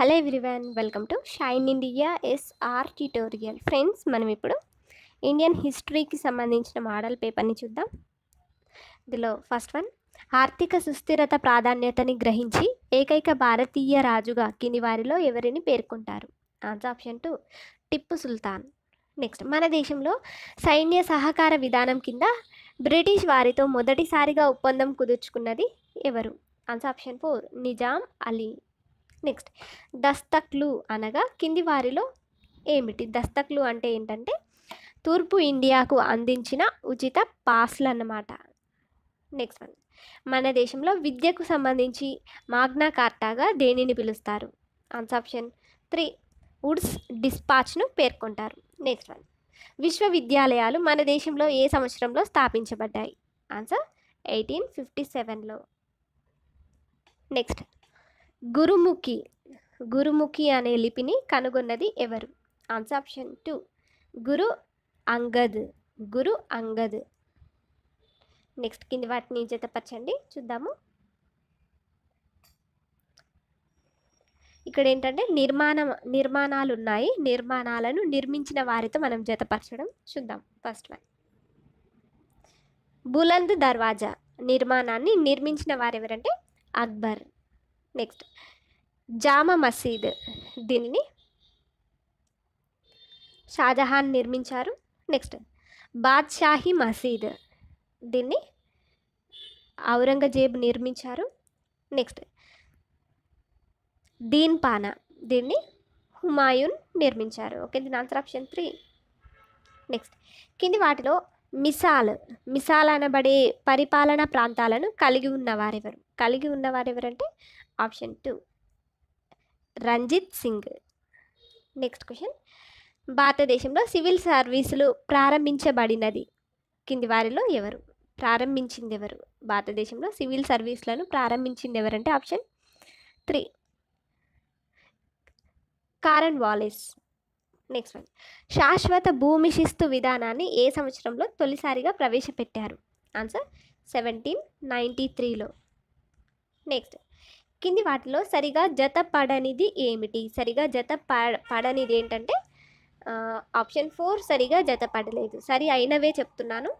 hello everyone welcome to Shine India SR tutorial friends మనం ఇప్పుడు Indian హిస్టరీకి సంబంధించిన model పేపర్ని చూద్దాం ఇందులో ఫస్ట్ వన్ ఆర్థిక సుస్థిరత ప్రాధాన్యతని గ్రహించి ఏకైక భారతీయ రాజుగా కింది వారిలో ఎవరిని పేర్కొంటారు answer option two Tipu Sultan next మన దేశంలో సైన్య సహకార విధానం కింద బ్రిటిష్ వారితో మొదటిసారిగా ఒప్పందం కుదుర్చుకున్నది ఎవరు answer option four Nizam Ali next దస్తక్లు అనగా కింది వారిలో ఏమిటి దస్తక్లు అంటే ఏంటంటే తూర్పు ఇండియాకు అందించిన ఉచిత పాస్లు అన్నమాట నెక్స్ట్ వన్ మన దేశంలో విద్యకు సంబంధించి మాగ్నా కార్టాగా దేనిని పిలుస్తారు ఆన్సర్ ఆప్షన్ త్రీ వుడ్స్ డిస్పాచ్ను పేర్కొంటారు నెక్స్ట్ వన్ విశ్వవిద్యాలయాలు మన దేశంలో ఏ సంవత్సరంలో స్థాపించబడ్డాయి ఆన్సర్ ఎయిటీన్ ఫిఫ్టీ సెవెన్లో నెక్స్ట్ గురుముఖి గురుముఖి అనే లిపిని కనుగొన్నది ఎవరు answer option two Guru Angad Guru Angad next కింద వాటిని జతపరచండి చూద్దాము ఇక్కడ ఏంటంటే నిర్మాణం నిర్మాణాలు ఉన్నాయి నిర్మాణాలను నిర్మించిన వారితో మనం జతపరచడం చూద్దాం ఫస్ట్ వన్ బులంద్ దర్వాజా నిర్మాణాన్ని నిర్మించిన వారు ఎవరంటే అక్బర్ నెక్స్ట్ జామ మసీద్ దీనిని షాజహాన్ నిర్మించారు నెక్స్ట్ బాద్షాహి మసీద్ దీన్ని ఔరంగజేబ్ నిర్మించారు నెక్స్ట్ దీన్ పానా దీన్ని హుమాయూన్ నిర్మించారు ఓకే దీని ఆన్సర్ ఆప్షన్ త్రీ నెక్స్ట్ కింది వాటిలో మిసాల్ మిసాల్ అనబడే పరిపాలనా ప్రాంతాలను కలిగి ఉన్నవారెవరు కలిగి ఉన్నవారెవరంటే option two Ranjit Singh next question భారతదేశంలో సివిల్ సర్వీసులు ప్రారంభించబడినది కింది వారిలో ఎవరు ప్రారంభించింది ఎవరు భారతదేశంలో సివిల్ సర్వీసులను ప్రారంభించింది ఎవరంటే option three Cornwallis next one శాశ్వత భూమి శిస్తు విధానాన్ని ఏ సంవత్సరంలో తొలిసారిగా ప్రవేశపెట్టారు ఆన్సర్ సెవెంటీన్ నైంటీ త్రీలో నెక్స్ట్ కింది వాటిలో సరిగా జత పడనిది ఏమిటి సరిగా జత పడనిది ఏంటంటే ఆప్షన్ ఫోర్ సరిగా జత పడలేదు సరి అయినవే చెప్తున్నాను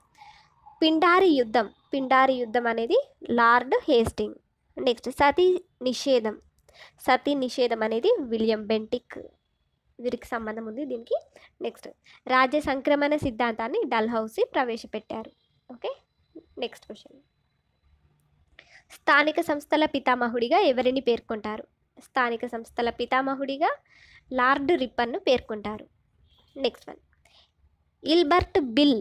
పిండారి యుద్ధం పిండారి యుద్ధం అనేది లార్డ్ హేస్టింగ్ నెక్స్ట్ సతీ నిషేధం సతీ నిషేధం అనేది విలియం బెంటిక్ వీరికి సంబంధం ఉంది దీనికి నెక్స్ట్ రాజ్య సంక్రమణ సిద్ధాంతాన్ని డల్హౌసీ ప్రవేశపెట్టారు ఓకే నెక్స్ట్ క్వశ్చన్ స్థానిక సంస్థల పితామహుడిగా ఎవరిని పేర్కొంటారు స్థానిక సంస్థల పితామహుడిగా లార్డ్ రిప్పన్ను పేర్కొంటారు నెక్స్ట్ వన్ ఇల్బర్ట్ బిల్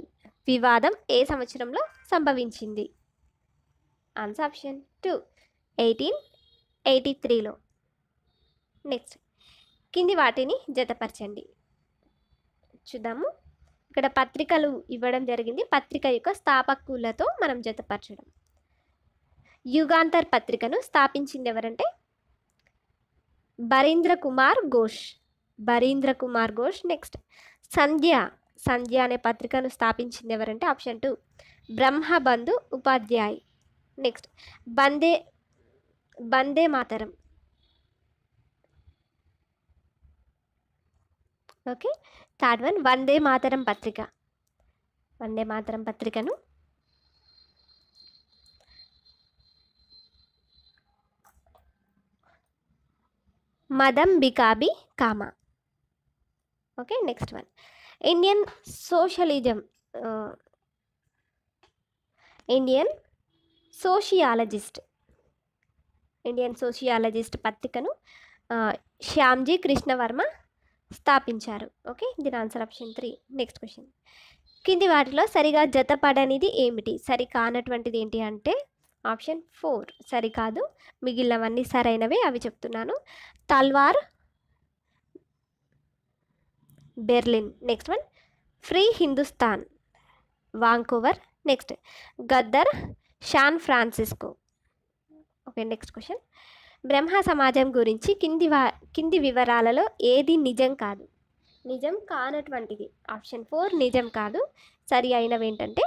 వివాదం ఏ సంవత్సరంలో సంభవించింది answer option two eighteen eighty త్రీలో నెక్స్ట్ కింది వాటిని జతపరచండి చూద్దాము ఇక్కడ పత్రికలు ఇవ్వడం జరిగింది పత్రిక యొక్క స్థాపకులతో మనం జతపరచడం యుగాంతర్ పత్రికను స్థాపించింది ఎవరంటే బరీంద్ర కుమార్ ఘోష్ బరీంద్ర కుమార్ ఘోష్ నెక్స్ట్ సంధ్య సంధ్య అనే పత్రికను స్థాపించింది ఎవరంటే option two Brahmabandhu Upadhyay next Bande Bande Mataram okay third one Vande Mataram పత్రిక వందే మాతరం పత్రికను మదం బికాబి Cama okay next one Indian socialism Indian sociologist Indian sociologist పత్రికను శ్యామ్జీ కృష్ణవర్మ స్థాపించారు ఓకే దీని answer option three next question కింది వాటిలో సరిగా జతపడనిది ఏమిటి సరికానటువంటిది ఏంటి అంటే ఆప్షన్ ఫోర్ సరికాదు మిగిలినవన్నీ సరైనవే అవి చెప్తున్నాను Talwar Berlin next one free Hindustan Vancouver next Ghadar San Francisco okay next question Brahma సమాజం గురించి కింది వా కింది వివరాలలో ఏది నిజం కాదు నిజం కానటువంటిది ఆప్షన్ ఫోర్ నిజం కాదు సరి అయినవి ఏంటంటే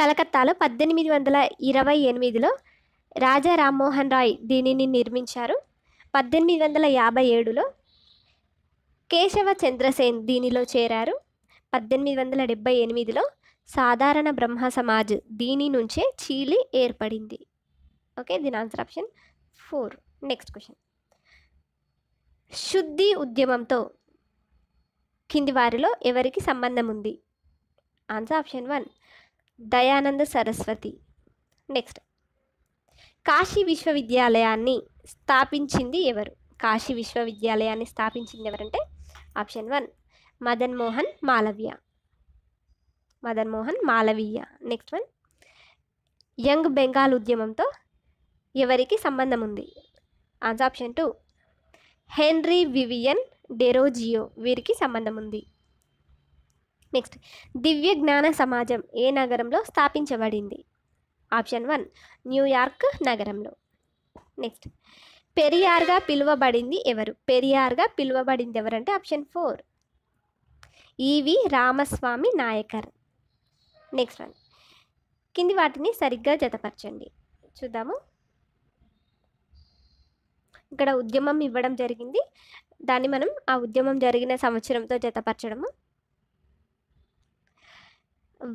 కలకత్తాలో పద్దెనిమిది వందల ఇరవై ఎనిమిదిలో రాజా రామ్మోహన్ రాయ్ దీనిని నిర్మించారు పద్దెనిమిది వందల యాభై ఏడులో కేశవ చంద్రసేన్ దీనిలో చేరారు పద్దెనిమిది వందల డెబ్బై ఎనిమిదిలో సాధారణ బ్రహ్మ సమాజ్ దీని నుంచే చీలి ఏర్పడింది ఓకే దీని answer option four next question శుద్ధి ఉద్యమంతో కింది వారిలో ఎవరికి సంబంధం ఉంది answer option one Dayananda Saraswati next Kashi విశ్వవిద్యాలయాన్ని స్థాపించింది ఎవరు కాశీ విశ్వవిద్యాలయాన్ని స్థాపించింది ఎవరంటే option one Madan Mohan Malaviya Madan Mohan Malaviya next one Young Bengal ఉద్యమంతో ఎవరికి సంబంధం ఉంది answer option two Henry Vivian Derozio వీరికి సంబంధం ఉంది నెక్స్ట్ దివ్య జ్ఞాన సమాజం ఏ నగరంలో స్థాపించబడింది ఆప్షన్ వన్ న్యూయార్క్ నగరంలో నెక్స్ట్ పెరియార్గా పిలువబడింది ఎవరు పెరియార్గా పిలువబడింది ఎవరంటే option four EV Ramaswamy Naicker next one కింది వాటిని సరిగ్గా జతపరచండి చూద్దాము ఇక్కడ ఉద్యమం ఇవ్వడం జరిగింది దాన్ని మనం ఆ ఉద్యమం జరిగిన సంవత్సరంతో జతపరచడము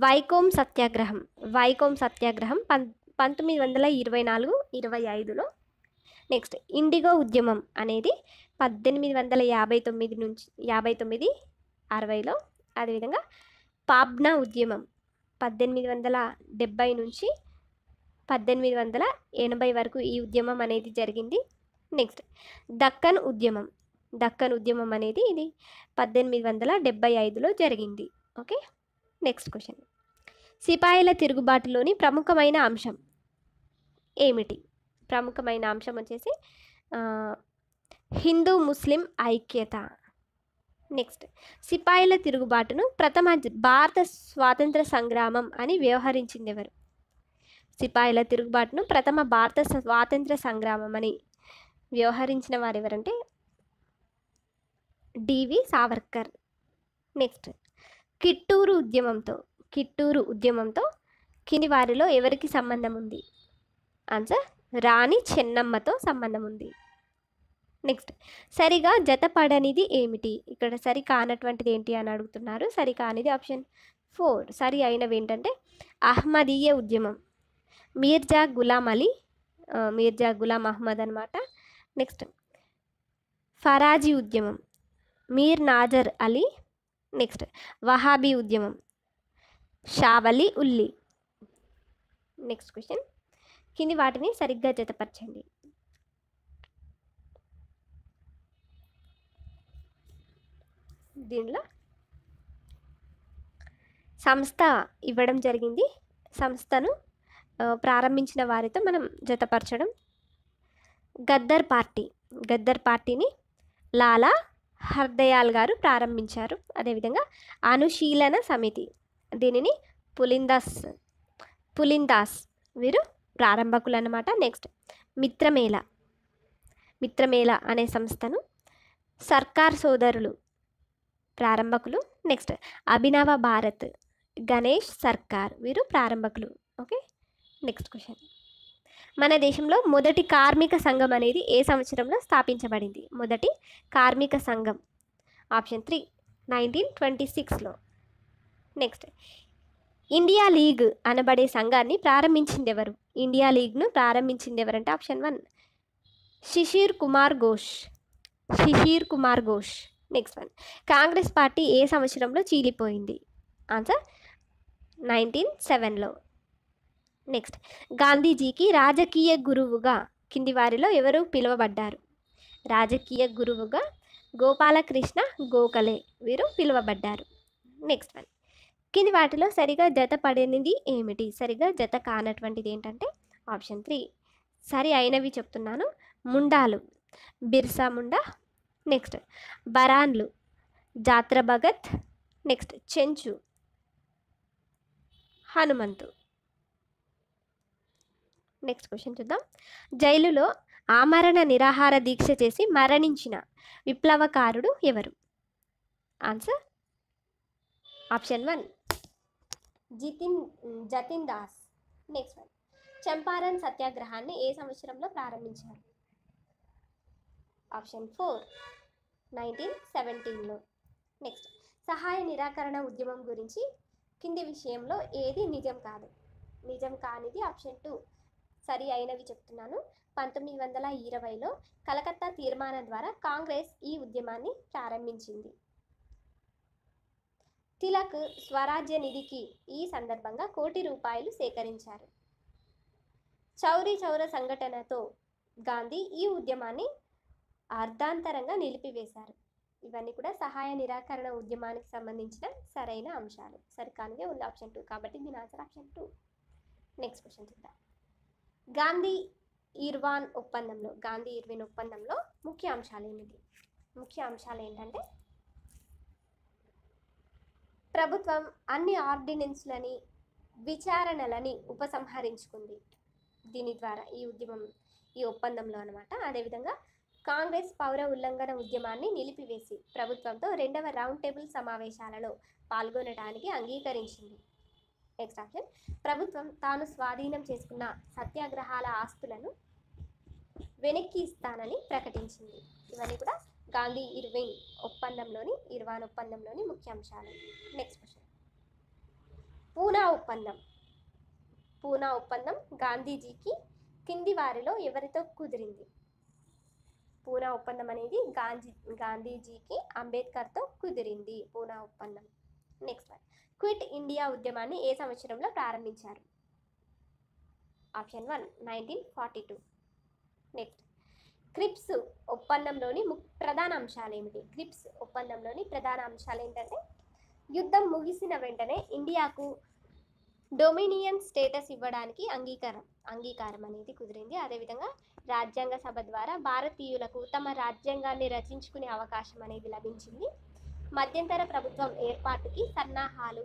వైకోం సత్యాగ్రహం వైకోం సత్యాగ్రహం పం పంతొమ్మిది వందల ఇరవై నాలుగు ఇరవై ఐదులో నెక్స్ట్ ఇండిగో ఉద్యమం అనేది పద్దెనిమిది వందల యాభై తొమ్మిది నుంచి యాభై తొమ్మిది అరవైలో అదేవిధంగా పాబ్నా ఉద్యమం పద్దెనిమిది వందల డెబ్బై నుంచి పద్దెనిమిది వందల ఎనభై వరకు ఈ ఉద్యమం అనేది జరిగింది నెక్స్ట్ దక్కన్ ఉద్యమం దక్కన్ ఉద్యమం అనేది ఇది పద్దెనిమిది వందల డెబ్బై ఐదులో జరిగింది ఓకే నెక్స్ట్ క్వశ్చన్ సిపాయిల తిరుగుబాటులోని ప్రముఖమైన అంశం ఏమిటి ప్రముఖమైన అంశం వచ్చేసి హిందూ ముస్లిం ఐక్యత నెక్స్ట్ సిపాయిల తిరుగుబాటును ప్రథమ భారత స్వాతంత్ర సంగ్రామం అని వ్యవహరించింది ఎవరు సిపాయిల తిరుగుబాటును ప్రథమ భారత స్వాతంత్ర సంగ్రామం అని వ్యవహరించిన వారు ఎవరంటే డివి సావర్కర్ నెక్స్ట్ కిట్టూరు ఉద్యమంతో కిట్టూరు ఉద్యమంతో కింది వారిలో ఎవరికి సంబంధం ఉంది ఆన్సర్ రాణి చెన్నమ్మతో సంబంధం ఉంది నెక్స్ట్ సరిగా జతపడనిది ఏమిటి ఇక్కడ సరి కానటువంటిది ఏంటి అని అడుగుతున్నారు సరి కానిది ఆప్షన్ ఫోర్ సరి అయినవి ఏంటంటే అహ్మదీయ ఉద్యమం మీర్జా గులాం అలీ మీర్జా గులాం అహ్మద్ అనమాట నెక్స్ట్ ఫరాజీ ఉద్యమం మీర్ నాజర్ అలీ నెక్స్ట్ వహాబీ ఉద్యమం షావలి ఉల్లి నెక్స్ట్ క్వశ్చన్ కింది వాటిని సరిగ్గా జతపరచండి దీనిలో సంస్థ ఇవ్వడం జరిగింది సంస్థను ప్రారంభించిన వారితో మనం జతపరచడం గద్దర్ పార్టీ గద్దర్ పార్టీని లాలా హర్దయాల్ గారు ప్రారంభించారు అదేవిధంగా అనుశీలన సమితి దీనిని పులిందాస్ పులిందాస్ వీరు ప్రారంభకులు అన్నమాట నెక్స్ట్ మిత్రమేళ మిత్రమేళ అనే సంస్థను సర్కార్ సోదరులు ప్రారంభకులు నెక్స్ట్ అభినవ భారత్ గణేష్ సర్కార్ వీరు ప్రారంభకులు ఓకే నెక్స్ట్ క్వశ్చన్ మన దేశంలో మొదటి కార్మిక సంఘం అనేది ఏ సంవత్సరంలో స్థాపించబడింది మొదటి కార్మిక సంఘం ఆప్షన్ త్రీ నైన్టీన్ ట్వంటీ సిక్స్లో నెక్స్ట్ ఇండియా లీగ్ అనబడే సంఘాన్ని ప్రారంభించింది ఎవరు ఇండియా లీగ్ను ప్రారంభించింది ఎవరంటే option one Sisir Kumar Ghosh Sisir Kumar Ghosh next one Congress party ఏ సంవత్సరంలో చీలిపోయింది ఆన్సర్ నైన్టీన్ సెవెన్లో నెక్స్ట్ గాంధీజీకి రాజకీయ గురువుగా కింది వారిలో ఎవరు పిలువబడ్డారు రాజకీయ గురువుగా గోపాలకృష్ణ గోఖలే వీరు పిలువబడ్డారు నెక్స్ట్ వన్ కింది వాటిలో సరిగా జత పడినది ఏమిటి సరిగా జత కానటువంటిది ఏంటంటే ఆప్షన్ త్రీ సరి అయినవి చెప్తున్నాను ముండాలు బిర్సా ముండా నెక్స్ట్ బరాన్లు Jatra Bhagat next Chenchu Hanumanthu next question చూద్దాం జైలులో ఆమరణ నిరాహార దీక్ష చేసి మరణించిన విప్లవకారుడు ఎవరు answer option one Jitin Jatin Das next one Champaran సత్యాగ్రహాన్ని ఏ సంవత్సరంలో ప్రారంభించారు ఆప్షన్ ఫోర్ నైన్టీన్ సెవెంటీన్లో నెక్స్ట్ సహాయ నిరాకరణ ఉద్యమం గురించి కింది విషయంలో ఏది నిజం కాదు నిజం కానిది ఆప్షన్ టూ సరి అయినవి చెప్తున్నాను పంతొమ్మిది వందల ఇరవైలో కలకత్తా తీర్మానం ద్వారా కాంగ్రెస్ ఈ ఉద్యమాన్ని ప్రారంభించింది తిలక్ స్వరాజ్య నిధికి ఈ సందర్భంగా కోటి రూపాయలు సేకరించారు చౌరీ చౌర సంఘటనతో గాంధీ ఈ ఉద్యమాన్ని అర్ధాంతరంగా నిలిపివేశారు ఇవన్నీ కూడా సహాయ నిరాకరణ ఉద్యమానికి సంబంధించిన సరైన అంశాలు సరికానివే ఉంది ఆప్షన్ టూ కాబట్టి దీని answer option two next question చూద్దాం గాంధీ ఇర్వాన్ ఒప్పందంలో గాంధీ ఇర్విన్ ఒప్పందంలో ముఖ్య అంశాలు ఏమిటి ముఖ్య అంశాలు ఏంటంటే ప్రభుత్వం అన్ని ఆర్డినెన్స్లని విచారణలని ఉపసంహరించుకుంది దీని ద్వారా ఈ ఉద్యమం ఈ ఒప్పందంలో అనమాట అదేవిధంగా కాంగ్రెస్ పౌర ఉల్లంఘన ఉద్యమాన్ని నిలిపివేసి ప్రభుత్వంతో రెండవ రౌండ్ టేబుల్ సమావేశాలలో పాల్గొనడానికి అంగీకరించింది నెక్స్ట్ ఆప్షన్ ప్రభుత్వం తాను స్వాధీనం చేసుకున్న సత్యాగ్రహాల ఆస్తులను వెనక్కి ఇస్తానని ప్రకటించింది ఇవన్నీ కూడా గాంధీ ఇర్విన్ ఒప్పందంలోని ఇర్వాన్ ఒప్పందంలోని ముఖ్య అంశాలు నెక్స్ట్ క్వశ్చన్ పూనా ఒప్పందం పూనా ఒప్పందం గాంధీజీకి కింది వారిలో ఎవరితో కుదిరింది పూనా ఒప్పందం అనేది గాంధీ గాంధీజీకి అంబేద్కర్తో కుదిరింది పూనా ఒప్పందం నెక్స్ట్ వన్ క్విట్ ఇండియా ఉద్యమాన్ని ఏ సంవత్సరంలో ప్రారంభించారు option one nineteen forty two next Cripps ఒప్పందంలోని ప్రధాన అంశాలు ఏమిటి క్రిప్స్ ఒప్పందంలోని ప్రధాన అంశాలు ఏంటంటే యుద్ధం ముగిసిన వెంటనే ఇండియాకు డొమినియన్ స్టేటస్ ఇవ్వడానికి అంగీకారం అంగీకారం అనేది కుదిరింది అదేవిధంగా రాజ్యాంగ సభ ద్వారా భారతీయులకు తమ రాజ్యాంగాన్ని రచించుకునే అవకాశం అనేది లభించింది మధ్యంతర ప్రభుత్వం ఏర్పాటుకి సన్నాహాలు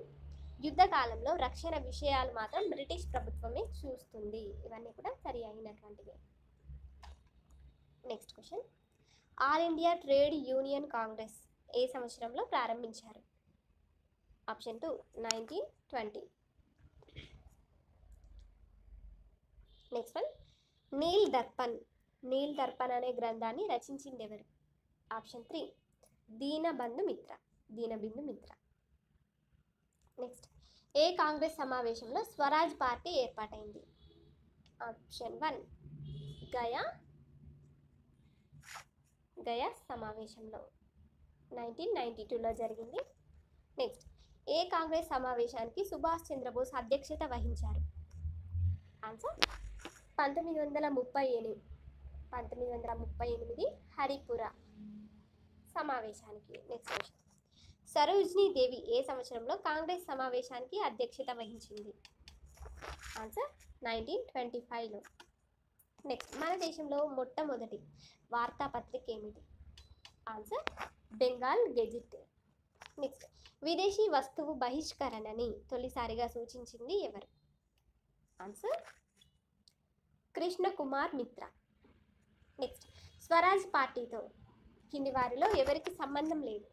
యుద్ధకాలంలో రక్షణ విషయాలు మాత్రం బ్రిటిష్ ప్రభుత్వమే చూస్తుంది ఇవన్నీ కూడా సరి అయినటువంటివి next question all India trade union Congress ఏ సంవత్సరంలో ప్రారంభించారు option two nineteen twenty next one Nil Darpan Nil Darpan అనే గ్రంథాన్ని రచించింది ఎవరు ఆప్షన్ త్రీ దీనబంధు మిత్ర దీనబిందు మిత్ర నెక్స్ట్ ఏ కాంగ్రెస్ సమావేశంలో స్వరాజ్ పార్టీ ఏర్పాటైంది ఆప్షన్ వన్ గయా గయా సమావేశంలో నైన్టీన్ నైంటీ టూలో జరిగింది నెక్స్ట్ ఏ కాంగ్రెస్ సమావేశానికి సుభాష్ చంద్రబోస్ అధ్యక్షత వహించారు ఆన్సర్ పంతొమ్మిది వందల ముప్పై ఎనిమిది పంతొమ్మిది వందల ముప్పై ఎనిమిది హరిపుర సమావేశానికి నెక్స్ట్ క్వశ్చన్ సరోజినీ దేవి ఏ సంవత్సరంలో కాంగ్రెస్ సమావేశానికి అధ్యక్షత వహించింది ఆన్సర్ నైన్టీన్ ట్వంటీ ఫైవ్లో నెక్స్ట్ మన దేశంలో మొట్టమొదటి వార్తాపత్రిక ఏమిటి ఆన్సర్ బెంగాల్ గెజిట్ నెక్స్ట్ విదేశీ వస్తువు బహిష్కరణని తొలిసారిగా సూచించింది ఎవరు ఆన్సర్ కృష్ణకుమార్ మిత్ర నెక్స్ట్ స్వరాజ్ పార్టీతో కింది వారిలో ఎవరికి సంబంధం లేదు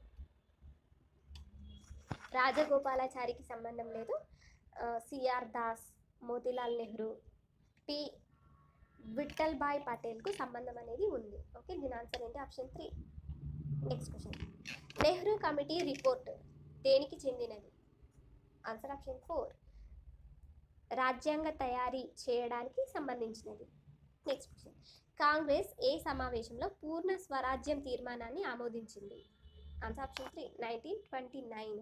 రాజగోపాలాచారికి సంబంధం లేదు సిఆర్ దాస్ మోతీలాల్ నెహ్రూ పి విఠల్ భాయ్ పటేల్కు సంబంధం అనేది ఉంది ఓకే దీని ఆన్సర్ ఏంటి option three next question Nehru committee report దేనికి చెందినది ఆన్సర్ ఆప్షన్ ఫోర్ రాజ్యాంగ తయారీ చేయడానికి సంబంధించినది నెక్స్ట్ క్వశ్చన్ కాంగ్రెస్ ఏ సమావేశంలో పూర్ణ స్వరాజ్యం తీర్మానాన్ని ఆమోదించింది answer option three nineteen twenty nine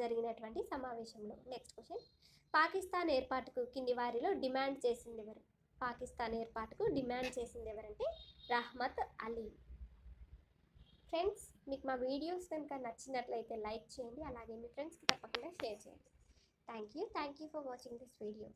జరిగినటువంటి సమావేశంలో నెక్స్ట్ క్వశ్చన్ పాకిస్తాన్ ఏర్పాటుకు కింది వారిలో డిమాండ్ చేసింది ఎవరు పాకిస్తాన్ ఏర్పాటుకు డిమాండ్ చేసింది ఎవరంటే రహ్మత్ అలీ ఫ్రెండ్స్ మీకు మా వీడియోస్ కనుక నచ్చినట్లయితే లైక్ చేయండి అలాగే మీ ఫ్రెండ్స్కి తప్పకుండా షేర్ చేయండి thank you thank you for watching this video